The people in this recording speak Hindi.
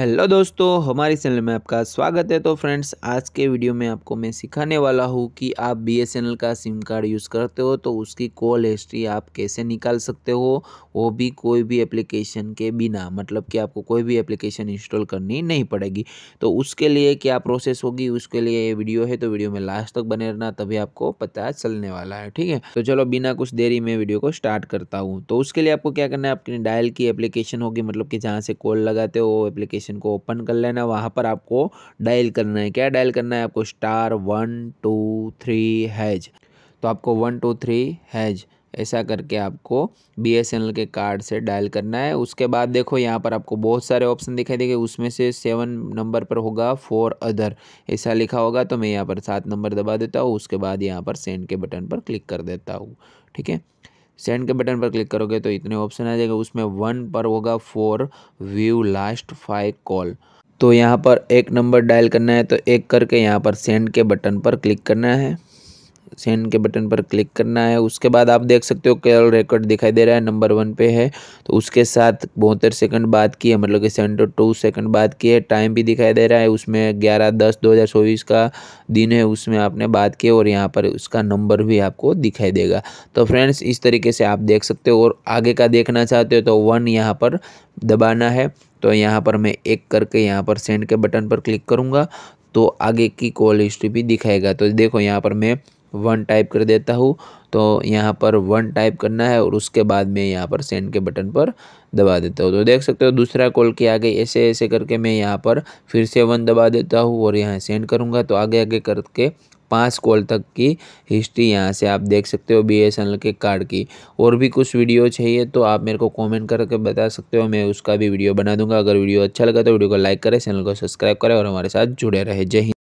हेलो दोस्तों हमारी चैनल में आपका स्वागत है तो फ्रेंड्स आज के वीडियो में आपको मैं सिखाने वाला हूँ कि आप एल का सिम कार्ड यूज़ करते हो तो उसकी कॉल हिस्ट्री आप कैसे निकाल सकते हो वो भी कोई भी एप्लीकेशन के बिना मतलब कि आपको कोई भी एप्लीकेशन इंस्टॉल करनी नहीं पड़ेगी तो उसके लिए क्या प्रोसेस होगी उसके लिए ये वीडियो है तो वीडियो में लास्ट तक बने रहना तभी आपको पता चलने वाला है ठीक है तो चलो बिना कुछ देरी में वीडियो को स्टार्ट करता हूँ तो उसके लिए आपको क्या करना है आपकी डायल की एप्लीकेशन होगी मतलब कि जहाँ से कॉल लगाते हो वो एप्लीकेशन एप्लीकेशन को ओपन कर लेना वहाँ पर आपको डायल करना है क्या डायल करना है आपको star one two three hash तो आपको वन टू थ्री हैज ऐसा करके आपको बी एस एन एल के कार्ड से डायल करना है उसके बाद देखो यहाँ पर आपको बहुत सारे ऑप्शन दिखाई देंगे उसमें से सेवन नंबर पर होगा फोर अदर ऐसा लिखा होगा तो मैं यहाँ पर सात नंबर दबा देता हूँ उसके बाद यहाँ पर सेंड के बटन पर क्लिक कर देता हूँ ठीक है सेंड के बटन पर क्लिक करोगे तो इतने ऑप्शन आ जाएगा उसमें वन पर होगा four view last five call तो यहाँ पर एक नंबर डायल करना है तो एक करके यहाँ पर सेंड के बटन पर क्लिक करना है सेंड के बटन पर क्लिक करना है उसके बाद आप देख सकते हो कॉल रिकॉर्ड दिखाई दे रहा है नंबर वन पे है तो उसके साथ बहत्तर सेकंड बात की है मतलब कि सेवेंटी टू सेकंड बात की है टाइम भी दिखाई दे रहा है उसमें ग्यारह दस दो हज़ार चौबीस का दिन है उसमें आपने बात की और यहाँ पर उसका नंबर भी आपको दिखाई देगा तो फ्रेंड्स इस तरीके से आप देख सकते हो और आगे का देखना चाहते हो तो वन यहाँ पर दबाना है तो यहाँ पर मैं एक करके यहाँ पर सेंड के बटन पर क्लिक करूँगा तो आगे की कॉल हिस्ट्री भी दिखाएगा तो देखो यहाँ पर मैं वन टाइप कर देता हूँ तो यहाँ पर वन टाइप करना है और उसके बाद मैं यहाँ पर सेंड के बटन पर दबा देता हूँ तो देख सकते हो दूसरा कॉल की आ गई ऐसे ऐसे करके मैं यहाँ पर फिर से वन दबा देता हूँ और यहाँ सेंड करूँगा तो आगे आगे करके पाँच कॉल तक की हिस्ट्री यहाँ से आप देख सकते हो बी के कार्ड की और भी कुछ वीडियो चाहिए तो आप मेरे को कमेंट करके बता सकते हो मैं उसका भी वीडियो बना दूंगा अगर वीडियो अच्छा लगा तो वीडियो को लाइक करें चैनल को सब्सक्राइब करें और हमारे साथ जुड़े रहे जय हिंद